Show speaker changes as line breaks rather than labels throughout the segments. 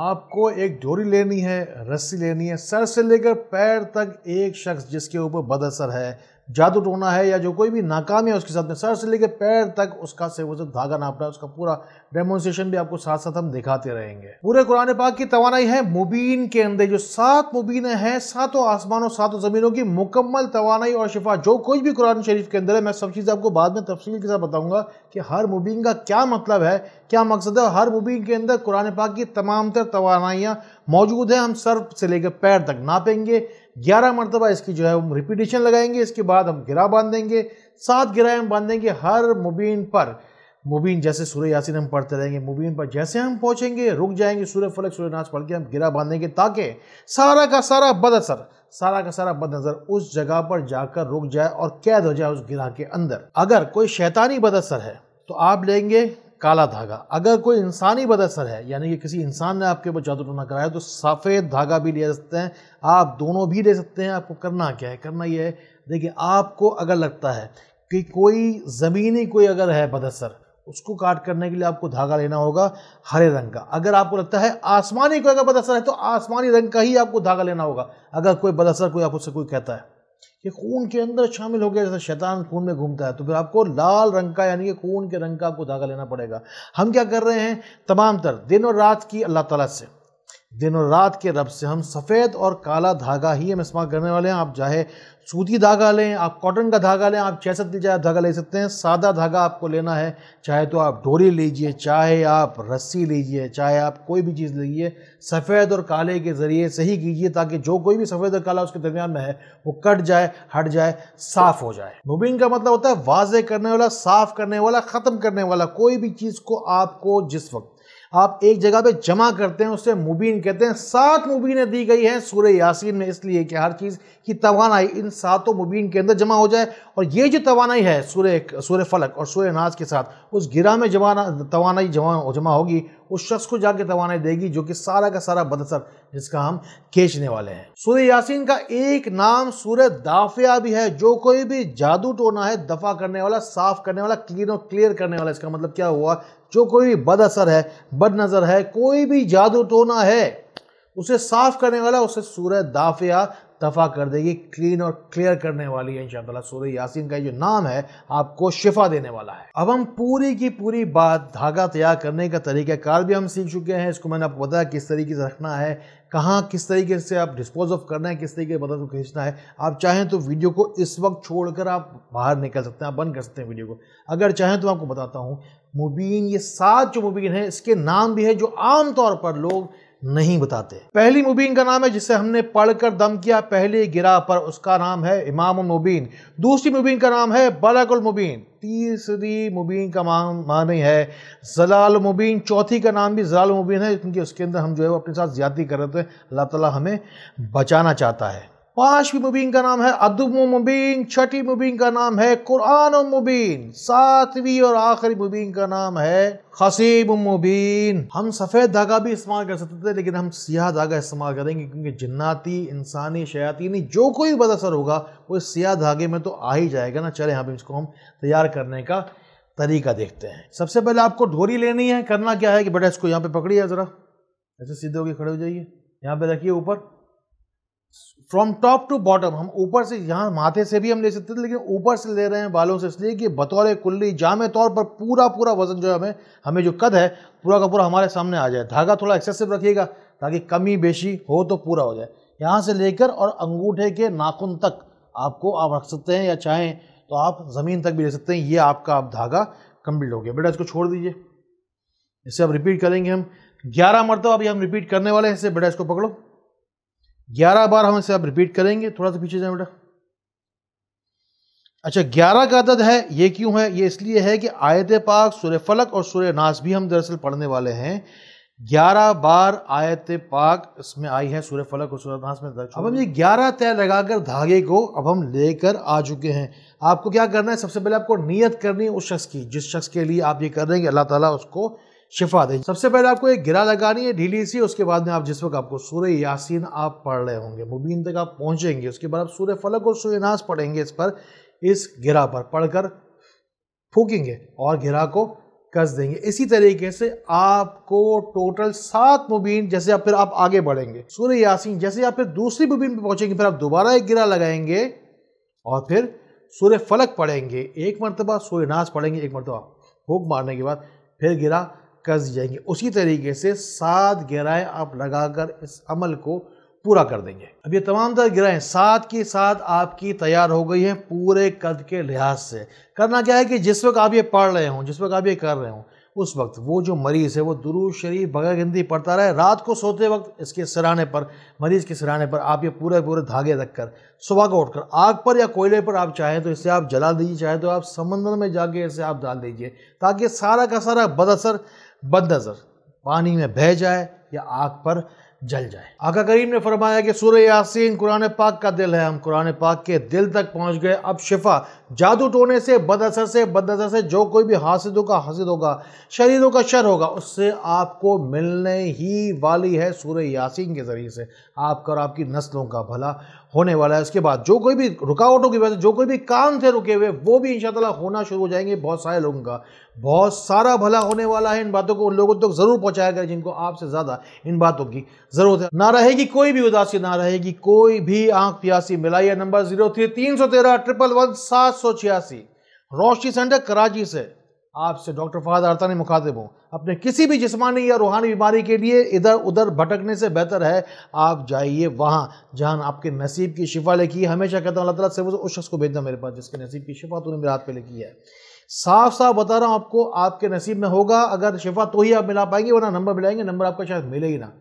आपको एक डोरी लेनी है रस्सी लेनी है सर से लेकर पैर तक एक शख्स जिसके ऊपर बदअसर है जादू टोना है या जो कोई भी नाकामी है उसके साथ में सर से लेकर पैर तक उसका से वो जो धागा नापना है उसका पूरा डेमोन्स्ट्रेशन भी आपको साथ साथ हम दिखाते रहेंगे पूरे कुरान पाक की तोानाई है मुबीन के अंदर जो सात मुबीन है सातों आसमानों सातों ज़मीनों की मुकम्मल तोानाई और शिफा जो कोई भी कुरान शरीफ के अंदर है मैं सब चीज़ आपको बाद में तफसील के साथ बताऊँगा कि हर मुबीन का क्या मतलब है क्या मकसद है हर मुबीन के अंदर कुरान पाक की तमाम तर तोानाइयाँ मौजूद हैं हम सर से लेकर पैर तक नापेंगे ग्यारह मरतबा इसकी जो है हम रिपीटेशन लगाएंगे इसके बाद हम गिरा देंगे सात गिराए हम बांधेंगे हर मुबीन पर मुबीन जैसे सूर्य यासिन हम पढ़ते रहेंगे मुबीन पर जैसे हम पहुँचेंगे रुक जाएंगे सूर्य फलक सूर्य नाच पढ़ के हम गिरा बांधेंगे ताकि सारा का सारा बद असर सारा का सारा बद नज़र उस जगह पर जाकर रुक जाए और कैद हो जाए उस गिरा के अंदर अगर कोई शैतानी बद असर है तो आप लेंगे काला धागा अगर कोई इंसानी बदसर है यानी कि किसी इंसान ने आपके ऊपर जादू टोना कराया तो सफ़ेद धागा भी ले सकते हैं आप दोनों भी ले सकते हैं आपको करना क्या है करना यह है देखिए आपको अगर लगता है कि कोई ज़मीनी कोई अगर है बदसर उसको काट करने के लिए आपको धागा लेना होगा हरे रंग का अगर आपको लगता है आसमानी कोई अगर बदसर है तो आसमानी रंग का ही आपको धागा लेना होगा अगर कोई बदसर कोई आप उससे कोई कहता है कि खून के अंदर शामिल हो गया जैसे शैतान खून में घूमता है तो फिर आपको लाल रंग का यानी कि खून के रंग का आपको धागा लेना पड़ेगा हम क्या कर रहे हैं तमाम तर दिन और रात की अल्लाह ताला से दिन और रात के रब से हम सफ़ेद और काला धागा ही हम इस्तेमाल करने वाले हैं आप चाहे सूती धागा लें आप कॉटन का धागा लें आप जैसा दिल चाहे धागा ले सकते हैं सादा धागा आपको लेना है चाहे तो आप डोरी लीजिए चाहे आप रस्सी लीजिए चाहे आप कोई भी चीज़ लीजिए सफ़ेद और काले के ज़रिए सही कीजिए ताकि जो कोई भी सफ़ेद और काला उसके दरमियान में है वो कट जाए हट जाए साफ़ हो जाए मुबिन का मतलब होता है वाजे करने वाला साफ़ करने वाला ख़त्म करने वाला कोई भी चीज़ को आपको जिस वक्त आप एक जगह पे जमा करते हैं उसे मुबीन कहते हैं सात मुबीनें दी गई हैं सूर्य यासीन में इसलिए कि हर चीज़ की तोानाई इन सातों मुबीन के अंदर जमा हो जाए और ये जो तोानाई है सूर्य सूर्य फलक और सूर्य नाज के साथ उस गिरा में जमा तोानाई जमा जमा होगी उस शख्स को जाके तोानाई देगी जो कि सारा का सारा बदसर जिसका हम खींचने वाले हैं सूर्य यासीन का एक नाम सूर्य दाफिया भी है जो कोई भी जादू टोना है दफा करने वाला साफ करने वाला क्लीन और क्लियर करने वाला इसका मतलब क्या हुआ जो कोई भी बद असर है बद नज़र है कोई भी जादू टोना है उसे साफ करने वाला उसे सूर्य दाफिया दफा कर देगी क्लीन और क्लियर करने वाली है इन सूर्य यासीन का जो नाम है आपको शिफा देने वाला है अब हम पूरी की पूरी बात धागा तैयार करने का तरीक़ाकार भी हम सीख चुके हैं इसको मैंने आपको बताया किस तरीके से रखना है कहाँ किस तरीके से आप डिस्पोज ऑफ करना है किस तरीके से बदल को खींचना है आप चाहें तो वीडियो को इस वक्त छोड़कर आप बाहर निकल सकते हैं आप बंद कर सकते हैं वीडियो को अगर चाहें तो आपको बताता हूँ मुबीन ये सात जो मुबीन है इसके नाम भी है जो आम तौर पर लोग नहीं बताते पहली मुबीन का नाम है जिसे हमने पढ़कर दम किया पहले गिरा पर उसका नाम है इमाम मुबीन दूसरी मुबीन का नाम है बरकुल मुबीन तीसरी मुबीन का माने है जलाल मुबीन चौथी का नाम भी जलाल मुबीन है क्योंकि उसके अंदर हम जो है वो अपने साथ ज्यादा कर रहे थे अल्लाह ताला हमें बचाना चाहता है पांचवी मुबीन का नाम है अदब मुबीन छठी मुबीन का नाम है कुरान मुबीन सातवीं और आखिरी मुबीन का नाम है खसीब मुबीन हम सफ़ेद धागा भी इस्तेमाल कर सकते थे लेकिन हम सियाह धागा इस्तेमाल करेंगे क्योंकि जिन्नाती इंसानी शयाती जो कोई बद असर होगा वो इस सियाह धागे में तो आ ही जाएगा ना चले हम इसको हम तैयार करने का तरीका देखते हैं सबसे पहले आपको ढोरी लेनी है करना क्या है कि बेटा इसको यहाँ पे पकड़िए ज़रा ऐसे सीधे होकर खड़े हो जाइए यहाँ पे रखिए ऊपर फ्रॉम टॉप टू बॉटम हम ऊपर से यहाँ माथे से भी हम ले सकते थे लेकिन ऊपर से ले रहे हैं बालों से इसलिए कि बतौर कुल्ली जाम तौर पर पूरा पूरा वजन जो है हमें हमें जो कद है पूरा का पूरा हमारे सामने आ जाए धागा थोड़ा एक्सेसिव रखिएगा ताकि कमी बेशी हो तो पूरा हो जाए यहाँ से लेकर और अंगूठे के नाखून तक आपको आप रख सकते हैं या चाहें तो आप ज़मीन तक भी ले सकते हैं ये आपका आप धागा कम्प्लीट हो गया बेटा इसको छोड़ दीजिए इसे अब रिपीट करेंगे हम ग्यारह मरतब अभी हम रिपीट करने वाले हैं इसे बेटा इसको पकड़ो ग्यारह बार हम इसे आप रिपीट करेंगे थोड़ा सा पीछे जाए बेटा अच्छा ग्यारह का अदद है ये क्यों है ये इसलिए है कि आयत पाक सुर फलक और सुर नास भी हम दरअसल पढ़ने वाले हैं ग्यारह बार आयत पाक इसमें आई है सूर्य फलक और सूर्य नास में अब हम ये ग्यारह तय लगाकर धागे को अब हम लेकर आ चुके हैं आपको क्या करना है सबसे पहले आपको नियत करनी है उस शख्स की जिस शख्स के लिए आप ये कर रहे हैं कि अल्लाह ताला उसको शिफा दें सबसे पहले आपको एक गिरा लगानी है ढीली सी उसके बाद में आप जिस वक्त आपको सूर्य यासीन आप पढ़ रहे होंगे मुबीन तक आप पहुंचेंगे उसके बाद आप सूर्य फलक और सूर्य नाश पढ़ेंगे इस पर इस गिरा पर पढ़कर फूकेंगे और गिरा को कस देंगे इसी तरीके से आपको टोटल सात मुबीन जैसे आप फिर आप आगे बढ़ेंगे सूर्य यासीन जैसे आप फिर दूसरी मुबीन पर पहुंचेंगे फिर आप दोबारा एक गिरा लगाएंगे और फिर सूर्य फलक पढ़ेंगे एक मरतबा सूर्य नाश पढ़ेंगे एक मरतबा फूक मारने के बाद फिर गिरा कस जाएंगे उसी तरीके से सात गिराएँ आप लगाकर इस अमल को पूरा कर देंगे अब ये तमाम तरह गिराएँ सात की सात आपकी तैयार हो गई हैं पूरे कद के लिहाज से करना क्या है कि जिस वक्त आप ये पढ़ रहे हों जिस वक्त आप ये कर रहे हों उस वक्त वो जो मरीज़ है वो दुरू शरीफ बगैर गिनती पढ़ता रहे रात को सोते वक्त इसके सराहने पर मरीज़ के सराहने पर आप ये पूरे पूरे धागे रख कर सुबह को उठकर आग पर या कोयले पर आप चाहें तो इसे आप जला दीजिए चाहे तो आप समंदर में जाके इसे आप डाल दीजिए ताकि सारा का सारा बदअसर बद नज़र पानी में बह जाए या आग पर जल जाए आका करीम ने फरमाया कि सूर्य यासीन कुरान पाक का दिल है हम कुरान पाक के दिल तक पहुंच गए अब शिफा जादू टोने से बद असर से बद असर से जो कोई भी हासिदों होगा हासिद होगा शरीरों का शर होगा उससे आपको मिलने ही वाली है सूर्य यासीन के ज़रिए से आपका और आपकी नस्लों का भला होने वाला है उसके बाद जो कोई भी रुकावटों की वजह से जो कोई भी काम थे रुके हुए वो भी इन होना शुरू हो जाएंगे बहुत सारे लोगों का बहुत सारा भला होने वाला है इन बातों को उन लोगों तक तो ज़रूर पहुँचाया गया जिनको आपसे ज़्यादा इन बातों की जरूरत है ना रहेगी कोई भी उदासी ना रहेगी कोई भी आंख प्यासी मिलाइए नंबर जीरो थ्री तीन सौ तेरह ट्रिपल वन सात सौ छियासी रोशनी सेंटर कराची से आपसे डॉक्टर फहद अरतानी मुखातिब हूँ अपने किसी भी जिसमानी या रूहानी बीमारी के लिए इधर उधर भटकने से बेहतर है आप जाइए वहाँ जहाँ आपके नसीब की शिफा लिखी है हमेशा कहता हूँ अल्लाह से उस शख्स को भेजना मेरे पास जिसके नसीब की शिफा तूने मेरे हाथ पे लिखी है साफ साफ बता रहा हूँ आपको आपके नसीब में होगा अगर शिफा तो ही आप मिला पाएंगे वरना नंबर मिलाएंगे नंबर आपका शायद मिले ही ना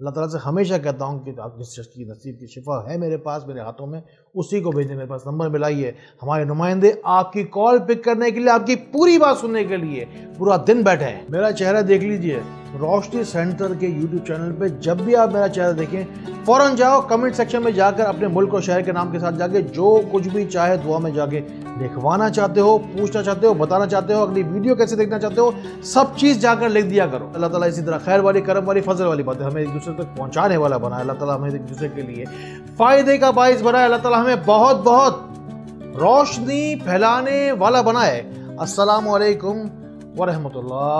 अल्लाह ताला से हमेशा कहता हूँ कि आप जिस शख्स की नसीब की शिफा है मेरे पास मेरे हाथों में उसी को भेजने मेरे पास नंबर मिलाइए हमारे नुमाइंदे आपकी कॉल पिक करने के लिए आपकी पूरी बात सुनने के लिए पूरा दिन बैठे हैं मेरा चेहरा देख लीजिए रोशनी सेंटर के यूट्यूब चैनल पे जब भी आप मेरा चैनल देखें फ़ौरन जाओ कमेंट सेक्शन में जाकर अपने मुल्क और शहर के नाम के साथ जाके जो कुछ भी चाहे दुआ में जाके लिखवाना चाहते हो पूछना चाहते हो बताना चाहते हो अगली वीडियो कैसे देखना चाहते हो सब चीज़ जाकर लिख दिया करो अल्लाह ताला इसी तरह खैर वाली करम वाली फजल वाली बातें हमें एक दूसरे तक पहुँचाने वाला बनाए अल्लाह ताला हमें एक दूसरे के लिए फ़ायदे का बायस बनाए अल्लाह ताला हमें बहुत बहुत रोशनी फैलाने वाला बनाए असलकम वरहमतुल्ला